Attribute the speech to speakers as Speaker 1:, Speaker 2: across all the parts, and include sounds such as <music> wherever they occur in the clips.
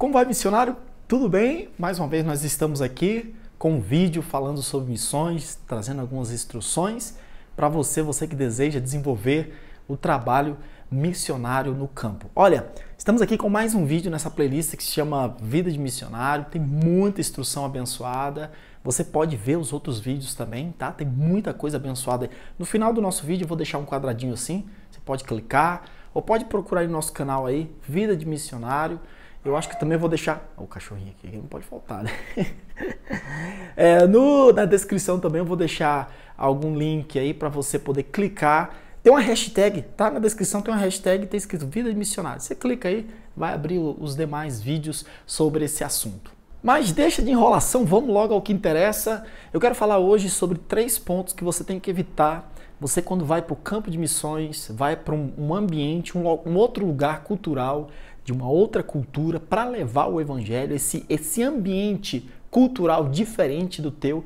Speaker 1: Como vai, missionário? Tudo bem? Mais uma vez nós estamos aqui com um vídeo falando sobre missões, trazendo algumas instruções para você, você que deseja desenvolver o trabalho missionário no campo. Olha, estamos aqui com mais um vídeo nessa playlist que se chama Vida de Missionário, tem muita instrução abençoada. Você pode ver os outros vídeos também, tá? Tem muita coisa abençoada. No final do nosso vídeo eu vou deixar um quadradinho assim, você pode clicar ou pode procurar no nosso canal aí, Vida de Missionário. Eu acho que também vou deixar. o cachorrinho aqui, não pode faltar, né? <laughs> É, no, na descrição também eu vou deixar algum link aí para você poder clicar. Tem uma hashtag, tá? Na descrição tem uma hashtag, tem escrito Vida de Missionário. Você clica aí, vai abrir os demais vídeos sobre esse assunto. Mas deixa de enrolação, vamos logo ao que interessa. Eu quero falar hoje sobre três pontos que você tem que evitar. Você, quando vai para o campo de missões, vai para um ambiente, um outro lugar cultural, de uma outra cultura para levar o evangelho, esse, esse ambiente cultural diferente do teu.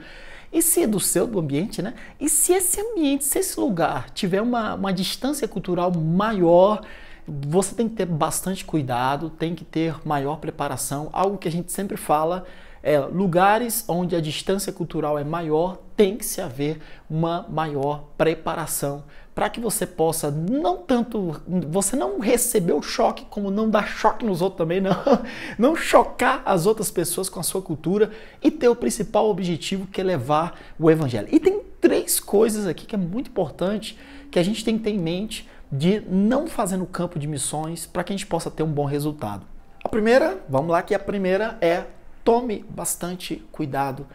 Speaker 1: E se é do seu, do ambiente, né? E se esse ambiente, se esse lugar tiver uma, uma distância cultural maior, você tem que ter bastante cuidado, tem que ter maior preparação, algo que a gente sempre fala é, lugares onde a distância cultural é maior, tem que se haver uma maior preparação para que você possa não tanto você não receber o choque como não dar choque nos outros também não <laughs> não chocar as outras pessoas com a sua cultura e ter o principal objetivo que é levar o evangelho e tem três coisas aqui que é muito importante que a gente tem que ter em mente de não fazer no campo de missões para que a gente possa ter um bom resultado a primeira vamos lá que a primeira é tome bastante cuidado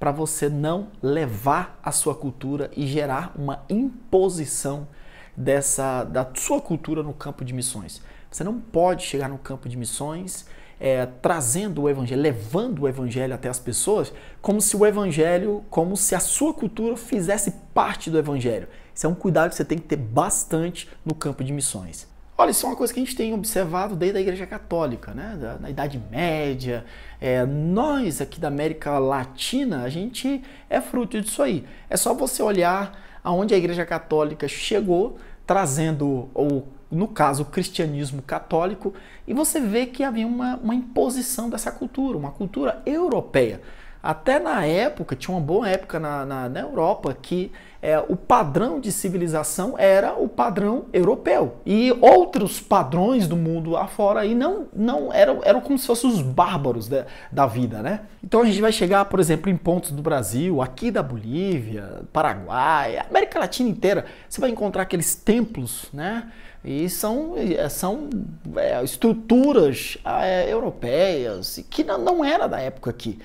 Speaker 1: para você não levar a sua cultura e gerar uma imposição dessa da sua cultura no campo de missões. Você não pode chegar no campo de missões é, trazendo o evangelho, levando o evangelho até as pessoas, como se o evangelho, como se a sua cultura fizesse parte do evangelho. Isso é um cuidado que você tem que ter bastante no campo de missões. Olha, isso é uma coisa que a gente tem observado desde a Igreja Católica, né? na Idade Média. É, nós aqui da América Latina, a gente é fruto disso aí. É só você olhar aonde a Igreja Católica chegou, trazendo, ou no caso, o cristianismo católico, e você vê que havia uma, uma imposição dessa cultura, uma cultura europeia. Até na época, tinha uma boa época na, na, na Europa, que é, o padrão de civilização era o padrão europeu. E outros padrões do mundo afora e não, não eram, eram como se fossem os bárbaros da, da vida, né? Então a gente vai chegar, por exemplo, em pontos do Brasil, aqui da Bolívia, Paraguai, América Latina inteira. Você vai encontrar aqueles templos, né? E são, é, são é, estruturas é, europeias que não, não era da época aqui.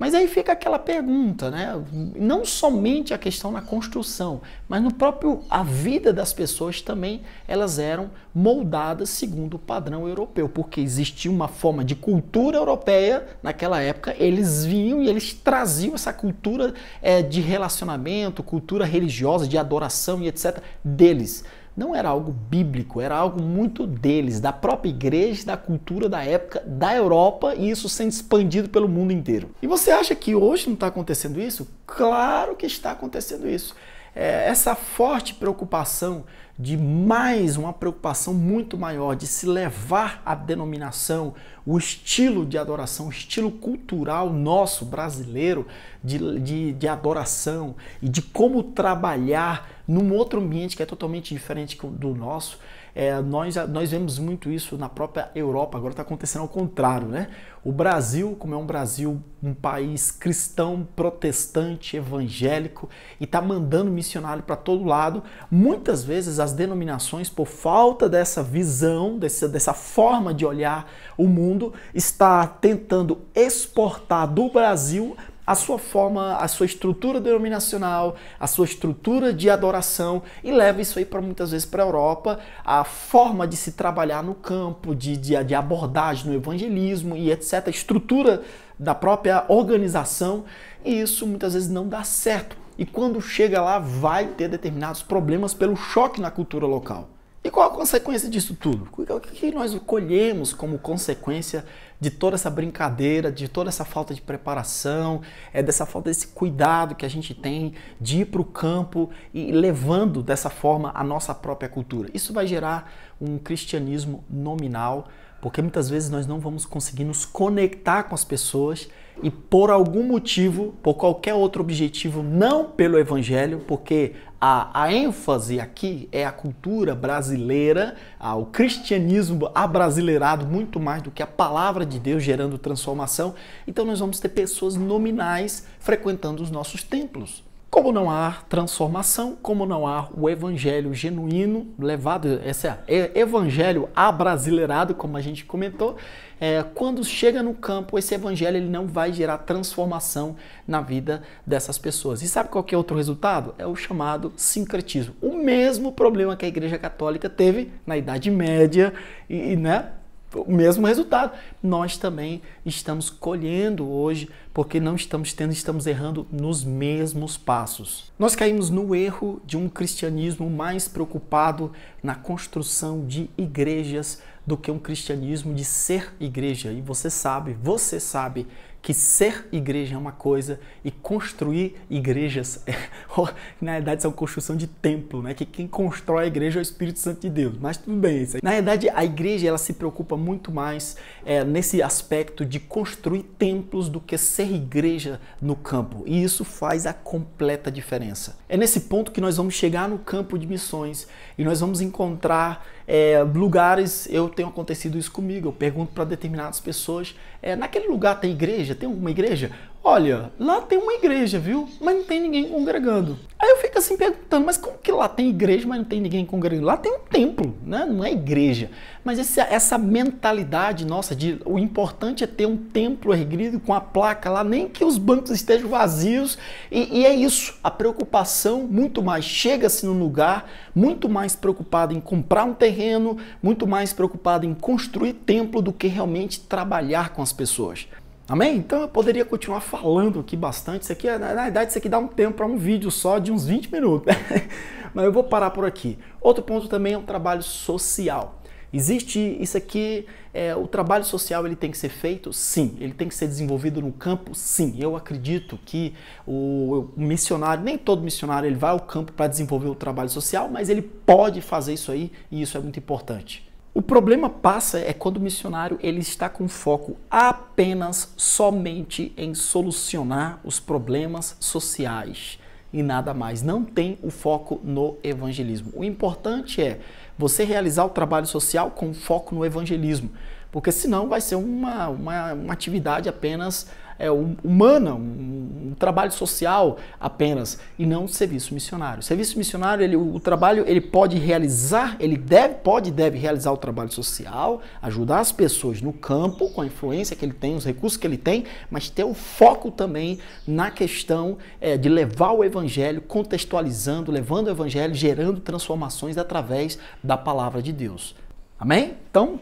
Speaker 1: Mas aí fica aquela pergunta, né? Não somente a questão na construção, mas no próprio a vida das pessoas também elas eram moldadas segundo o padrão europeu, porque existia uma forma de cultura europeia naquela época. Eles vinham e eles traziam essa cultura é, de relacionamento, cultura religiosa, de adoração e etc. deles não era algo bíblico, era algo muito deles, da própria igreja, da cultura da época, da Europa e isso sendo expandido pelo mundo inteiro. E você acha que hoje não está acontecendo isso? Claro que está acontecendo isso. É, essa forte preocupação de mais uma preocupação muito maior de se levar a denominação, o estilo de adoração, o estilo cultural nosso brasileiro de, de, de adoração e de como trabalhar num outro ambiente que é totalmente diferente do nosso. É, nós, nós vemos muito isso na própria Europa, agora está acontecendo ao contrário, né? O Brasil, como é um Brasil, um país cristão, protestante, evangélico, e está mandando missionário para todo lado, muitas vezes as denominações, por falta dessa visão, dessa forma de olhar o mundo, está tentando exportar do Brasil a sua forma, a sua estrutura denominacional, a sua estrutura de adoração e leva isso aí para muitas vezes para a Europa, a forma de se trabalhar no campo, de, de, de abordagem no evangelismo e etc. A estrutura da própria organização e isso muitas vezes não dá certo. E quando chega lá, vai ter determinados problemas pelo choque na cultura local. E qual a consequência disso tudo? O que nós colhemos como consequência de toda essa brincadeira, de toda essa falta de preparação, é dessa falta desse cuidado que a gente tem de ir para o campo e levando dessa forma a nossa própria cultura. Isso vai gerar um cristianismo nominal, porque muitas vezes nós não vamos conseguir nos conectar com as pessoas e por algum motivo, por qualquer outro objetivo, não pelo evangelho, porque a, a ênfase aqui é a cultura brasileira, a, o cristianismo abrasileirado muito mais do que a palavra de Deus gerando transformação. Então nós vamos ter pessoas nominais frequentando os nossos templos. Como não há transformação, como não há o evangelho genuíno levado, esse é, evangelho abrasileirado, como a gente comentou, é, quando chega no campo, esse evangelho ele não vai gerar transformação na vida dessas pessoas. E sabe qual que é outro resultado? É o chamado sincretismo. O mesmo problema que a Igreja Católica teve na Idade Média e, e né, o mesmo resultado. Nós também estamos colhendo hoje, porque não estamos tendo, estamos errando nos mesmos passos. Nós caímos no erro de um cristianismo mais preocupado na construção de igrejas do que um cristianismo de ser igreja. E você sabe, você sabe que ser igreja é uma coisa e construir igrejas, é, <laughs> na verdade, são construção de templo, né? Que quem constrói a igreja é o Espírito Santo de Deus. Mas tudo bem, isso aí. Na verdade, a igreja ela se preocupa muito mais é, nesse aspecto de construir templos do que ser igreja no campo. E isso faz a completa diferença. É nesse ponto que nós vamos chegar no campo de missões e nós vamos encontrar é, lugares. Eu tenho acontecido isso comigo. Eu pergunto para determinadas pessoas: é, naquele lugar tem igreja? igreja? Tem alguma igreja? Olha, lá tem uma igreja, viu? Mas não tem ninguém congregando. Aí eu fico assim perguntando, mas como que lá tem igreja, mas não tem ninguém congregando? Lá tem um templo, né? Não é igreja. Mas essa, essa mentalidade nossa de o importante é ter um templo erguido com a placa lá, nem que os bancos estejam vazios. E, e é isso. A preocupação muito mais chega-se no lugar, muito mais preocupado em comprar um terreno, muito mais preocupado em construir templo do que realmente trabalhar com as pessoas. Amém? Então eu poderia continuar falando aqui bastante. Isso aqui, é, na verdade, isso aqui dá um tempo para um vídeo só de uns 20 minutos. <laughs> Mas eu vou parar por aqui. Outro ponto também é o trabalho social. Existe isso aqui, é, o trabalho social ele tem que ser feito? Sim. Ele tem que ser desenvolvido no campo? Sim. Eu acredito que o, o missionário, nem todo missionário ele vai ao campo para desenvolver o trabalho social, mas ele pode fazer isso aí e isso é muito importante. O problema passa é quando o missionário ele está com foco apenas somente em solucionar os problemas sociais e nada mais. Não tem o foco no evangelismo. O importante é você realizar o trabalho social com foco no evangelismo, porque senão vai ser uma, uma, uma atividade apenas é, humana, um, um, trabalho social apenas, e não serviço missionário. Serviço missionário, ele, o, trabalho, ele pode realizar, ele deve, pode e deve realizar o trabalho social, ajudar as pessoas no campo, com a influência que ele tem, os recursos que ele tem, mas ter o foco também na questão é, de levar o evangelho, contextualizando, levando o evangelho, gerando transformações através da palavra de Deus. Amém? Então,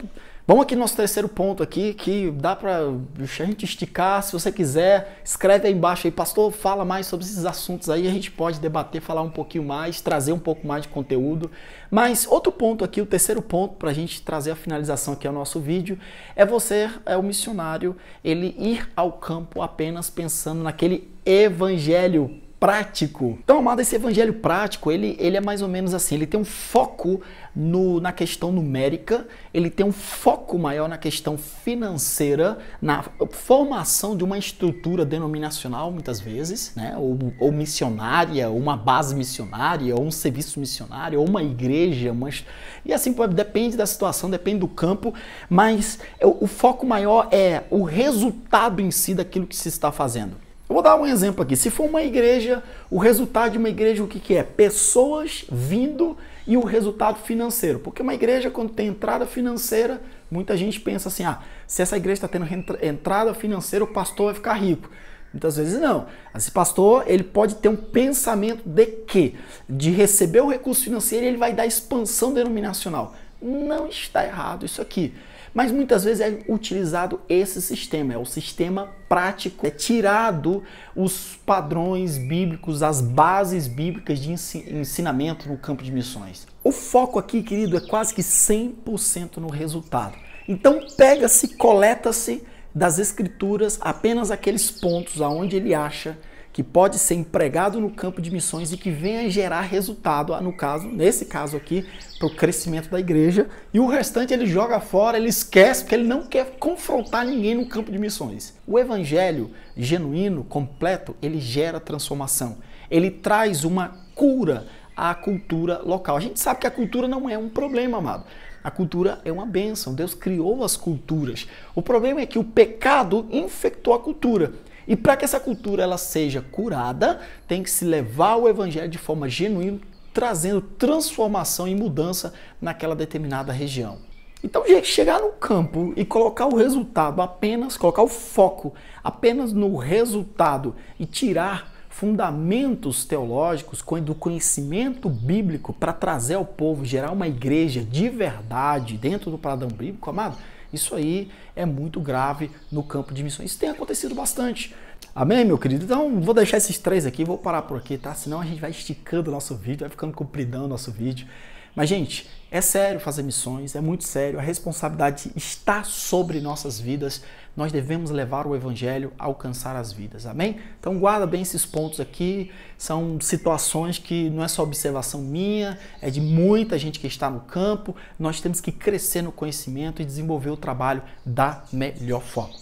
Speaker 1: Vamos aqui no nosso terceiro ponto aqui, que dá para a gente esticar, se você quiser, escreve aí embaixo aí, pastor, fala mais sobre esses assuntos aí, a gente pode debater, falar um pouquinho mais, trazer um pouco mais de conteúdo. Mas outro ponto aqui, o terceiro ponto para a gente trazer a finalização aqui ao nosso vídeo, é você, é o missionário, ele ir ao campo apenas pensando naquele evangelho prático. Então, amado, esse evangelho prático, ele, ele é mais ou menos assim, ele tem um foco no, na questão numérica, ele tem um foco maior na questão financeira, na formação de uma estrutura denominacional, muitas vezes, né? ou, ou missionária, ou uma base missionária, ou um serviço missionário, ou uma igreja, mas e assim, depende da situação, depende do campo, mas o, o foco maior é o resultado em si daquilo que se está fazendo. Eu vou dar um exemplo aqui. Se for uma igreja, o resultado de uma igreja, o que, que é? Pessoas vindo e o resultado financeiro. Porque uma igreja, quando tem entrada financeira, muita gente pensa assim: ah, se essa igreja está tendo entrada financeira, o pastor vai ficar rico. Muitas vezes não. Esse pastor ele pode ter um pensamento de que de receber o recurso financeiro ele vai dar expansão denominacional. Não está errado isso aqui. Mas muitas vezes é utilizado esse sistema, é o sistema prático, é tirado os padrões bíblicos, as bases bíblicas de ensinamento no campo de missões. O foco aqui, querido, é quase que 100% no resultado. Então pega-se, coleta-se das escrituras apenas aqueles pontos aonde ele acha que pode ser empregado no campo de missões e que venha gerar resultado, no caso, nesse caso aqui, para o crescimento da igreja, e o restante ele joga fora, ele esquece, porque ele não quer confrontar ninguém no campo de missões. O evangelho genuíno, completo, ele gera transformação. Ele traz uma cura à cultura local. A gente sabe que a cultura não é um problema, amado. A cultura é uma bênção. Deus criou as culturas. O problema é que o pecado infectou a cultura e para que essa cultura ela seja curada, tem que se levar o evangelho de forma genuína, trazendo transformação e mudança naquela determinada região. Então, chegar no campo e colocar o resultado apenas, colocar o foco apenas no resultado e tirar fundamentos teológicos, do conhecimento bíblico para trazer ao povo, gerar uma igreja de verdade dentro do padrão bíblico, amado, isso aí é muito grave no campo de missões. Isso tem acontecido bastante. Amém, meu querido? Então, vou deixar esses três aqui, vou parar por aqui, tá? Senão a gente vai esticando o nosso vídeo, vai ficando compridão o nosso vídeo. Mas, gente, é sério fazer missões, é muito sério. A responsabilidade está sobre nossas vidas nós devemos levar o evangelho a alcançar as vidas. Amém? Então guarda bem esses pontos aqui, são situações que não é só observação minha, é de muita gente que está no campo. Nós temos que crescer no conhecimento e desenvolver o trabalho da melhor forma.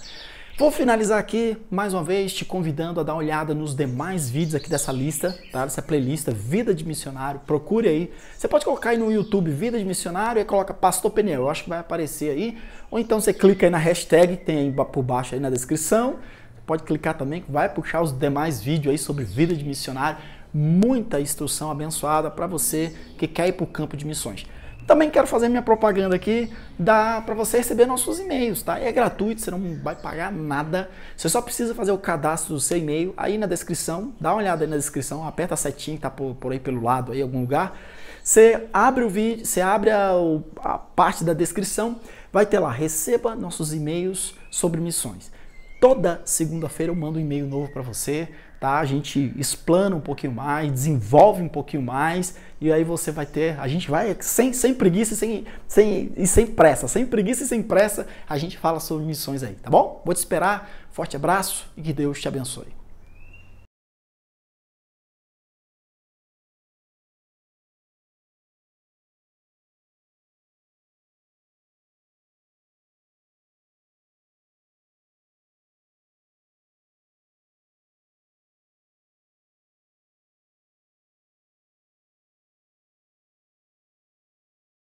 Speaker 1: Vou finalizar aqui mais uma vez te convidando a dar uma olhada nos demais vídeos aqui dessa lista, tá? Dessa playlist Vida de Missionário. Procure aí. Você pode colocar aí no YouTube Vida de Missionário e coloca Pastor Peniel, eu acho que vai aparecer aí. Ou então você clica aí na hashtag, tem aí por baixo aí na descrição. Pode clicar também que vai puxar os demais vídeos aí sobre vida de missionário. Muita instrução abençoada para você que quer ir para o campo de missões. Também quero fazer minha propaganda aqui, dá para você receber nossos e-mails, tá? É gratuito, você não vai pagar nada. Você só precisa fazer o cadastro do seu e-mail aí na descrição, dá uma olhada aí na descrição, aperta a setinha que tá por, por aí pelo lado aí algum lugar. Você abre o vídeo, você abre a, a parte da descrição, vai ter lá receba nossos e-mails sobre missões. Toda segunda-feira eu mando um e-mail novo para você tá? A gente explana um pouquinho mais, desenvolve um pouquinho mais e aí você vai ter, a gente vai sem, sem preguiça sem, sem, e sem pressa, sem preguiça e sem pressa, a gente fala sobre missões aí, tá bom? Vou te esperar, forte abraço e que Deus te abençoe.